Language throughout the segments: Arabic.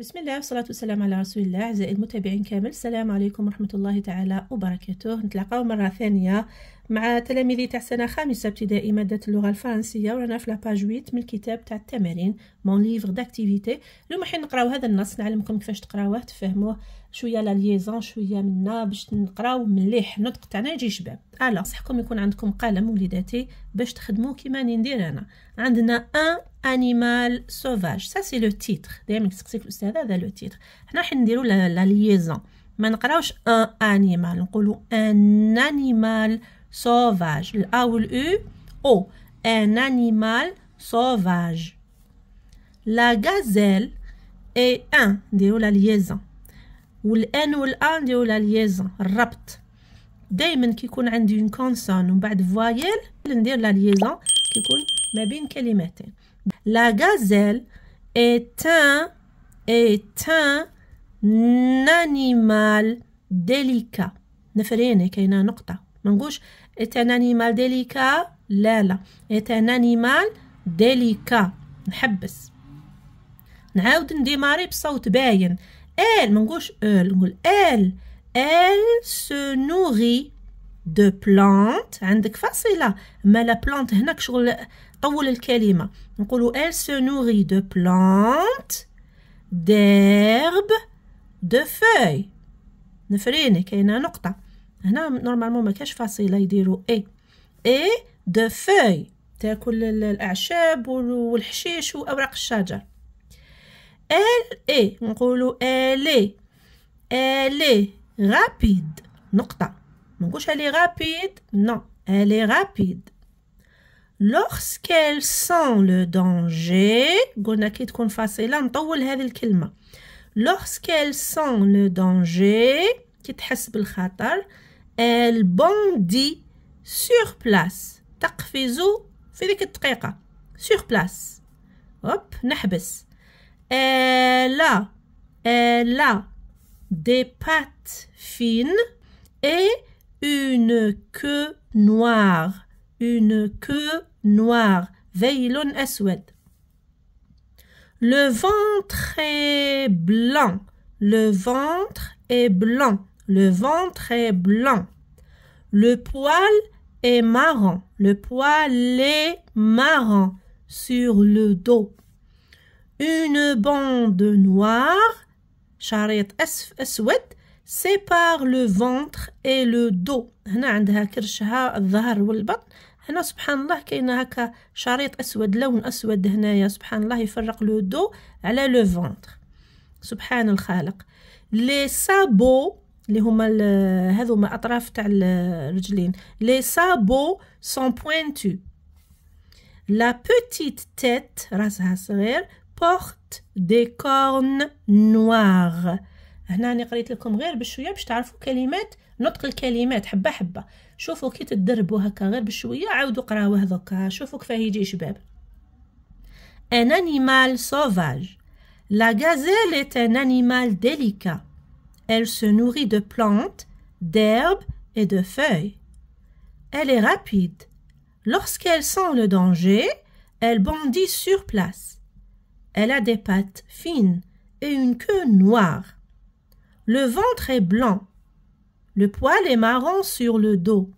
بسم الله والصلاة والسلام على رسول الله أعزائي المتابعين كامل السلام عليكم ورحمة الله تعالى وبركاته نتلاقاو مرة ثانية مع تلاميذي تاع سنه خامسه ابتدائي ماده اللغه الفرنسيه ورانا في لاباج 8 من الكتاب تاع التمارين مون ليفغ داكتيفيتي اليوم راح نقراو هذا النص نعلمكم كيفاش تقراوه تفهموه شويه لا ليزون شويه منا باش نقراو مليح النطق تاعنا يجي شباب الا صحكم يكون عندكم قلم وليداتي باش تخدموا كيما راني ندير انا عندنا ان انيمال سوفاج سا سي لو تيتر دائما تسقسيك الاستاذ هذا لو تيتر حنا راح نديرو لا ليزون ما نقراوش ان انيمال نقولوا ان انيمال sauvage. A ou U, O, un animal sauvage. La gazelle est un, de la liaison. Ou N ou l'an, de la liaison. Rapt. Daimon qui coule une une consonne ou bad voyelle, de la liaison qui coule, mais La gazelle est un, est un, animal délicat. Ne fait rien, est un animal délicat لا لا est un animal délicat نحبس نعاود نديماري بصوت باين elle ما نقولش elle نقول elle elle se nourrit de plantes عندك فاصله ما لا بلانت هناك شغل طول الكلمه نقولوا elle se nourrit de plantes d'herbes de feuilles نفريني كاينه نقطه هنا نورمالمون ما كاش فاصيله يديروا اي اي دو فوي تاكل الاعشاب والحشيش واوراق الشجر ال اي نقولوا الي الي رابيد نقطه ما نقولش الي رابيد نو الي رابيد lorsqu'elle sent le danger قلنا كي تكون فاصيله نطول هذه الكلمه lorsqu'elle sent le danger كي تحس بالخطر Elle bondit sur place. تقفز في Sur place. Hop, نحبس. Elle a, elle a des pattes fines et une queue noire. Une queue noire. Veilon aswad. Le ventre est blanc. Le ventre est blanc. Le ventre est blanc. Le poil est marron. Le poil est marron sur le dos. Une bande noire, charit aswad, sépare le ventre et le dos. هنا عندها كرشها الظهر والبطن. هنا سبحان الله كاين هكا شريط اسود لون اسود هنايا سبحان الله يفرق لو دو على لو فونتر سبحان الخالق لي سابو اللي هما ما اطراف تاع الرجلين لي سابو سون بوينتو لا بوتيت تيت راسها صغير بورت دي كورن نوار هنا انا قريت لكم غير بشويه باش تعرفوا كلمات نطق الكلمات حبه حبه شوفوا كي تدربوا هكا غير بشويه عاودوا قراو هذوك شوفوا كيفاه يجي شباب ان انيمال سوفاج لا غازيل est un animal Elle se nourrit de plantes, d'herbes et de feuilles. Elle est rapide. Lorsqu'elle sent le danger, elle bondit sur place. Elle a des pattes fines et une queue noire. Le ventre est blanc. Le poil est marron sur le dos.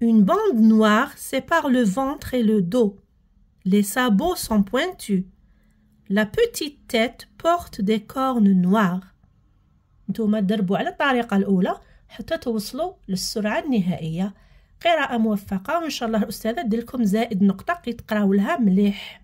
Une bande noire sépare le ventre et le dos. Les sabots sont pointus. La petite tête porte des cornes noires. نتوما دربوا على الطريقه الاولى حتى توصلوا للسرعه النهائيه قراءه موفقه وان شاء الله الاستاذه دير لكم زائد نقطه كي تقراولها مليح